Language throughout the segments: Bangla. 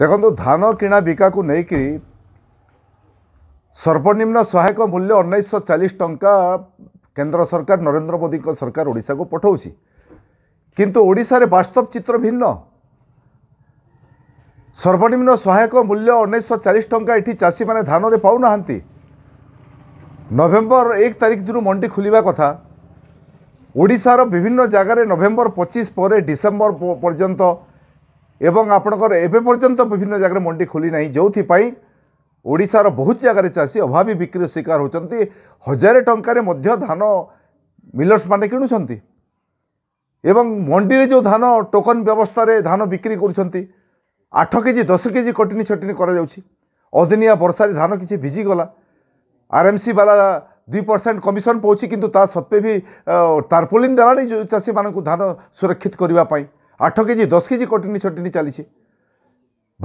ଦେଖନ୍ତୁ ଧାନ କିଣା ବିକାକୁ ନେଇକରି ସର୍ବନିମ୍ନ ସହାୟକ ମୂଲ୍ୟ ଉଣେଇଶହ ଚାଳିଶ ଟଙ୍କା କେନ୍ଦ୍ର ସରକାର ନରେନ୍ଦ୍ର ମୋଦିଙ୍କ ସରକାର ଓଡ଼ିଶାକୁ ପଠାଉଛି କିନ୍ତୁ ଓଡ଼ିଶାରେ ବାସ୍ତବ ଚିତ୍ର ଭିନ୍ନ ସର୍ବନିମ୍ନ ସହାୟକ ମୂଲ୍ୟ ଉଣେଇଶହ ଚାଳିଶ ଟଙ୍କା ଏଠି ଚାଷୀମାନେ ଧାନରେ ପାଉନାହାନ୍ତି ନଭେମ୍ବର ଏକ ତାରିଖ ଦିନୁ ମଣ୍ଡି ଖୋଲିବା କଥା ଓଡ଼ିଶାର ବିଭିନ୍ନ ଜାଗାରେ ନଭେମ୍ବର ପଚିଶ ପରେ ଡିସେମ୍ବର ପର୍ଯ୍ୟନ୍ତ এবং আপনার এবে পর্যন্ত বিভিন্ন জায়গায় মন্ডি খোলি না যেপাই ওড়শার বহু জায়গায় চাষী অভাবী বিক্রির শিকার হচ্ছেন হাজার টঙ্কার মধ্যে ধান মিলর্স মানে কিণুচ্ছেন এবং মন্ডিরে যে ধান টোকন ব্যবস্থায় ধান বিক্রি করছেন আঠ কেজি দশ কেজি কটিনি ছটিনি করা যাচ্ছে অদিনিয়া বর্ষার ধান কিছু ভিজিগলা আরএমসি বা দুই পরসেন্ট কমিশন পৌঁছি কিন্তু তা সত্ত্বে বি তারপোলিন দেলানি চাষী মানুষ ধান সুরক্ষিত করা আঠ কেজি দশ কেজি কটিনি ছটিনি চালছে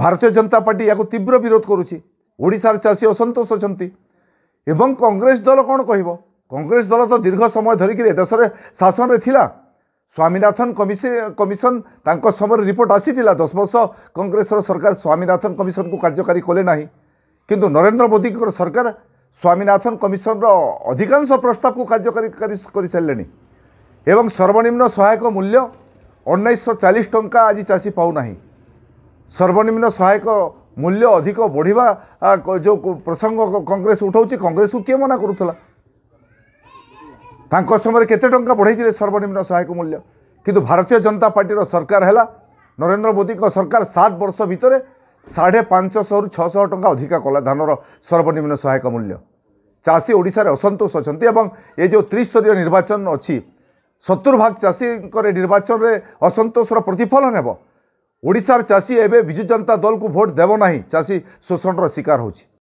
ভারতীয় জনতা পার্টি ইয়াকে তীব্র বিরোধ করুছি ওড়িশার চাষী অসন্তোষ অনেক এবং কংগ্রেস দল কোণ কহব কংগ্রেস দল তো দীর্ঘ সময় ধরিকি দেশের শাসনরে লা স্বামীনাথন কমিশন তাঙ্ক সময় রিপোর্ট আসিলা দশ বর্ষ কংগ্রেসর সরকার স্বামীনাথন কমিশন কু কার্যকারী কলে না কিন্তু নরেন্দ্র মোদীঙ্কর সরকার স্বামীনাথন কমিশনর অধিকাংশ প্রস্তাবক কার্যকারী করে সারে এবং সর্বনিম্ন সহায়ক মূল্য ଉଣେଇଶହ ଚାଳିଶ ଟଙ୍କା ଆଜି ଚାଷୀ ପାଉନାହିଁ ସର୍ବନିମ୍ନ ସହାୟକ ମୂଲ୍ୟ ଅଧିକ ବଢ଼ିବା ଯେଉଁ ପ୍ରସଙ୍ଗ କଂଗ୍ରେସ ଉଠାଉଛି କଂଗ୍ରେସକୁ କିଏ ମନା କରୁଥିଲା ତାଙ୍କ ସମୟରେ କେତେ ଟଙ୍କା ବଢ଼େଇଥିଲେ ସର୍ବନିମ୍ନ ସହାୟକ ମୂଲ୍ୟ କିନ୍ତୁ ଭାରତୀୟ ଜନତା ପାର୍ଟିର ସରକାର ହେଲା ନରେନ୍ଦ୍ର ମୋଦିଙ୍କ ସରକାର ସାତ ବର୍ଷ ଭିତରେ ସାଢ଼େ ପାଞ୍ଚଶହରୁ ଛଅଶହ ଟଙ୍କା ଅଧିକା କଲା ଧାନର ସର୍ବନିମ୍ନ ସହାୟକ ମୂଲ୍ୟ ଚାଷୀ ଓଡ଼ିଶାରେ ଅସନ୍ତୋଷ ଅଛନ୍ତି ଏବଂ ଏ ଯେଉଁ ତ୍ରିସ୍ତରୀୟ ନିର୍ବାଚନ ଅଛି ସତୁରି ଭାଗ ଚାଷୀଙ୍କର ନିର୍ବାଚନରେ ଅସନ୍ତୋଷର ପ୍ରତିଫଳନ ହେବ ଓଡ଼ିଶାର ଚାଷୀ ଏବେ ବିଜୁ ଜନତା ଦଳକୁ ଭୋଟ୍ ଦେବ ନାହିଁ ଚାଷୀ ଶୋଷଣର ଶିକାର ହେଉଛି